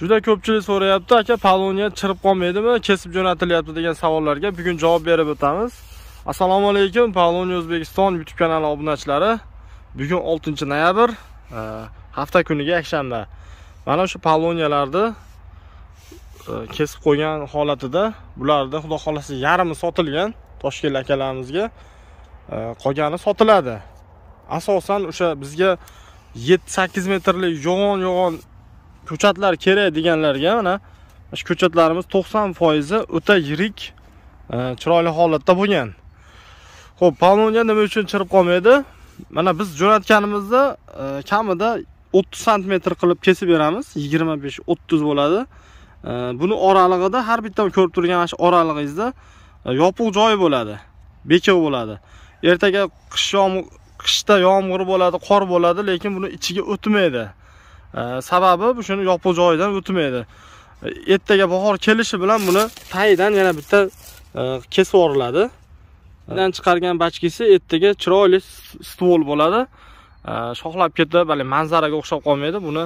juda ko'pchilik so'rayapti aka poloniya chirib qolmaydimi kesib jo'natilyapti degan savollarga bugun javob berib o'tamiz assalomu alaykum poloniya o'zbekiston youtube kanali obunachilari bugun 6 noyabr e, hafta kuniga yakshanba mana shu poloniyalarni e, kesib qo'ygan holatida bularni xudo xohlasa yarmi sotilgan toshkent akalarimizga e, qolgani sotiladi asosan o'sha bizga 7-8 metrlik yo'g'on yo'g'on ko'chatlar kerak deganlarga mana shu ko'chatlarimiz foizi o'ta yirik e, chiroyli holatda bo'lgan ho'p polmonia nima uchun chirib qolmaydi mana biz jo'natganimizda e, kamida 30 santimetr qilib kesib beramiz 25-30 bo'ladi e, buni oralig'ida har bitta ko'rib turgan mana shu oralig'ingizda yopiq joyi bo'ladi bekov bo'ladi ertaga qish yomg'ir qishda yomg'ir bo'ladi qor bo'ladi lekin buni ichiga o'tmaydi sababi shuni yopiq joyidan o'tmaydi ertaga bahor kelishi bilan buni tagidan yana bitta e, kesib yuboriladi undan chiqargan bachkisi ertaga chiroyli stvol bo'ladi shoxlab ketib haligi manzaraga o'xshab qolmaydi buni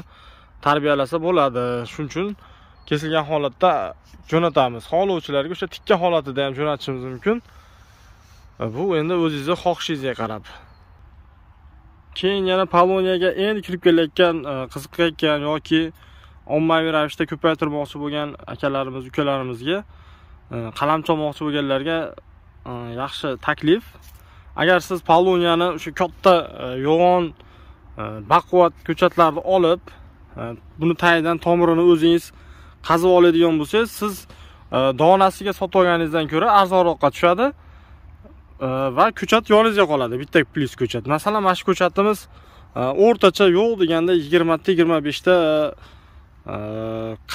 tarbiyalasa bo'ladi shuning uchun kesilgan holatda jo'natamiz xohlovchilarga o'sha tikka holatida ham jo'natishimiz mumkin bu endi o'zingizni xohishingizga qarab keyin yana poloniyaga endi kirib kelayotgan e, qiziqayotgan yoki ommaviy ravishda ko'paytirmoqchi bo'lgan akalarimiz ukalarimizga e, qalam chalmoqchi bo'lganlarga e, yaxshi taklif agar siz poloniyani o'sha katta yo'g'on baquvvat ko'chatlarni olib buni tagidan tomirini o'zingiz qazib oladigan bo'lsangiz siz donasiga sotib olganingizdan ko'ra arzonroqqa tushadi Э, va ko'chat yoningizga qoladi bitta plyus ko'chat masalan mana shu ko'chatimiz e, o'rtacha yo'q deganda yigirmata yigirma beshta e,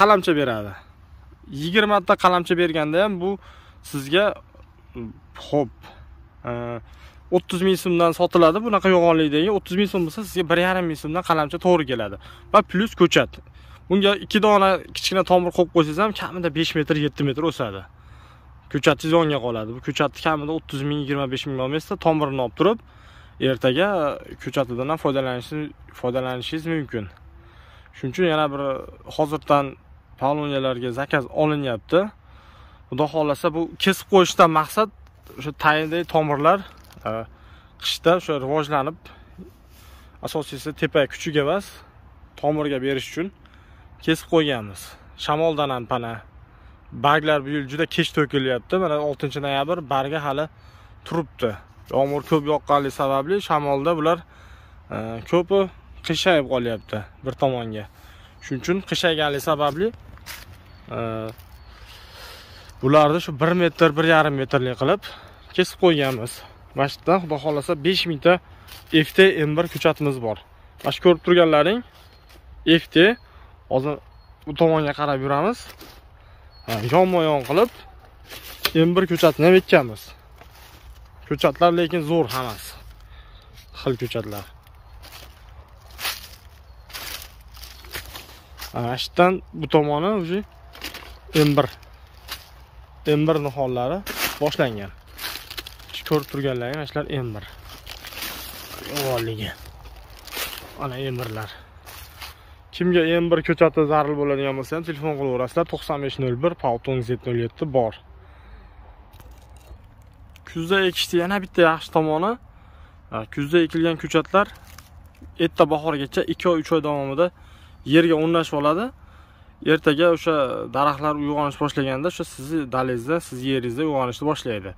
qalamcha beradi yigirmata qalamcha berganda ham bu sizga ho'p mm, e, o'ttiz ming so'mdan sotiladi bunaqa yo'g'onlikdagi o'ttiz ming so'm bo'lsa sizga bir yarim ming so'mdan qalamcha to'g'ri keladi va plyus ko'chat bunga ikki dona kichkina tomir qo'yib qo'ysangiz ham kamida besh metr yetti metr o'sadi ko'chatingiz yonga qoladi bu ko'chatni kamida o'ttiz ming yigirma besh ming olmaysizda tomirini olib turib ertaga ko'chatidan ham foydalanishingiz foydalanishingiz mumkin shuning uchun yana bir hozirdan poloniyalarga zakaz olinyapti xudo xohlasa bu kesib qo'yishdan maqsad o'sha tayindagi tomirlar e, qishda o'sha rivojlanib asosiysi tepa kuchiga emas tomirga berish uchun kesib qo'yganmiz shamoldan ham pana barglar bu yil juda kech to'kilyapti mana 6 noyabr bargi hali turibdi yomg'ir ko'p yoqqanligi sababli shamolda bular e, ko'pi qiyshayib qolyapti bir tomonga shuning uchun qiyshayganligi sababli e, bularni shu 1 metr 1,5 metrlik qilib kesib qo'yganmiz mana shu yerdan xudo xohlasa 5000 mingta ft m1 ko'chatimiz bor mana shu ko'rib turganlaring ft hozir bu tomonga qarab yuramiz yonma yon qilib m bir ko'chatni ham ekkanmiz ko'chatlar lekin zo'r hammasi xil ko'chatlar ana shu yerdan bu tomoni уже m bir m bir nihollari boshlangan ko'rib turganlaring mana shular m bir uyg'onligi ana emirlar kimga m bir ko'chati zarur bo'ladigan bo'lsa ham telefon qilaverasizlar to'qson besh nol bir palton z nol yetti bor kuzda ekishni yana bitta yaxshi tomoni kuzda ekilgan ko'chatlar erta bahorgacha ikki oy uch oy davomida yerga o'rnashib oladi ertaga o'sha daraxtlar uyg'onish boshlaganda o'sha sizni dalingizda sizni yeringizda uyg'onishni boshlaydi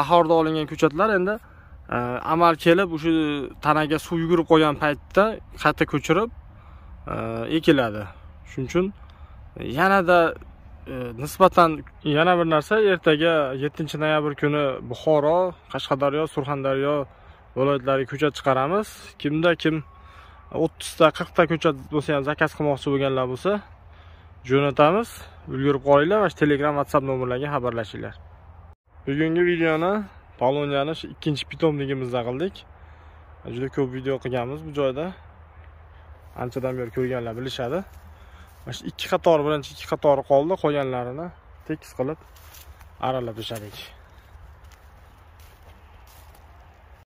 bahorda olingan ko'chatlar endi amal kelib o'sha tanaga suv yugurib qolgan paytda qayta ko'chirib Э, ekiladi shuning uchun yanada e, nisbatan yana bir narsa ertaga 7 noyabr kuni buxoro qashqadaryo surxondaryo viloyatlariga ko'chat chiqaramiz kimda kim 30 ta 40 ta ko'chat bo'lsa ham zakaz qilmoqchi bo'lganlar bo'lsa jo'natamiz ulgurib qolinglar va telegram whatsapp nomerlarga xabarlashinglar bugungi videoni poloniyani ikkinchi pitomligimizda qildik juda ko'p video qilganmiz bu joyda anchadan beri ko'rganlar bilishadi mana shu ikki qator birinchi ikki qatori qoldi qolganlarini tekis qilib aralab tashladik